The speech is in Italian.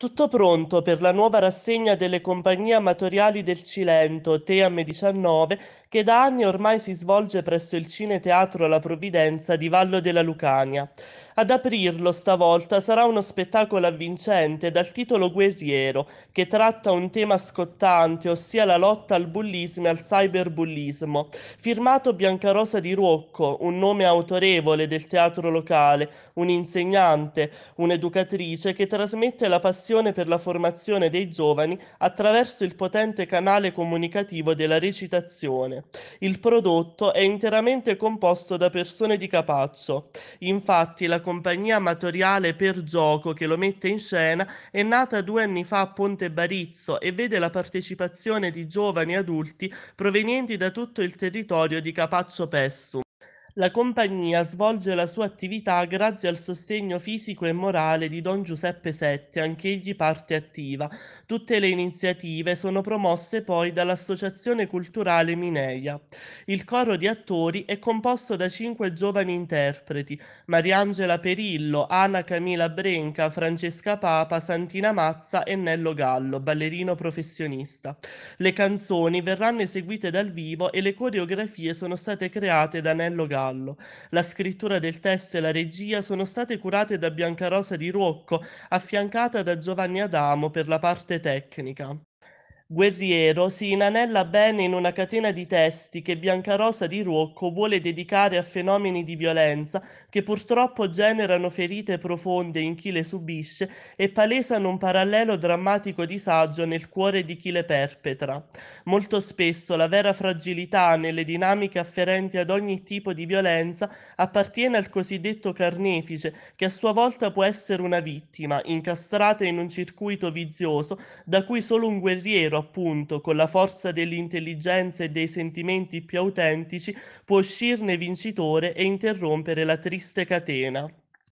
Tutto pronto per la nuova rassegna delle compagnie amatoriali del Cilento, Team 19, che da anni ormai si svolge presso il Cineteatro La Provvidenza di Vallo della Lucania. Ad aprirlo stavolta sarà uno spettacolo avvincente dal titolo Guerriero, che tratta un tema scottante, ossia la lotta al bullismo e al cyberbullismo, firmato Biancarosa di Rocco, un nome autorevole del teatro locale, un'insegnante, un'educatrice che trasmette la passione vocazione per la formazione dei giovani attraverso il potente canale comunicativo della recitazione. Il prodotto è interamente composto da persone di Capaccio. Infatti la compagnia amatoriale per gioco che lo mette in scena è nata due anni fa a Ponte Barizzo e vede la partecipazione di giovani adulti provenienti da tutto il territorio di Capaccio Pestum. La compagnia svolge la sua attività grazie al sostegno fisico e morale di don Giuseppe Sette, anch'egli parte attiva. Tutte le iniziative sono promosse poi dall'Associazione Culturale Mineia. Il coro di attori è composto da cinque giovani interpreti: Mariangela Perillo, Ana Camila Brenca, Francesca Papa, Santina Mazza e Nello Gallo, ballerino professionista. Le canzoni verranno eseguite dal vivo e le coreografie sono state create da Nello Gallo. Gallo. La scrittura del testo e la regia sono state curate da Biancarosa Di Ruocco, affiancata da Giovanni Adamo per la parte tecnica. Guerriero si inanella bene in una catena di testi che Biancarosa di Ruocco vuole dedicare a fenomeni di violenza che purtroppo generano ferite profonde in chi le subisce e palesano un parallelo drammatico disagio nel cuore di chi le perpetra. Molto spesso la vera fragilità nelle dinamiche afferenti ad ogni tipo di violenza appartiene al cosiddetto carnefice, che a sua volta può essere una vittima, incastrata in un circuito vizioso da cui solo un guerriero appunto con la forza dell'intelligenza e dei sentimenti più autentici può uscirne vincitore e interrompere la triste catena.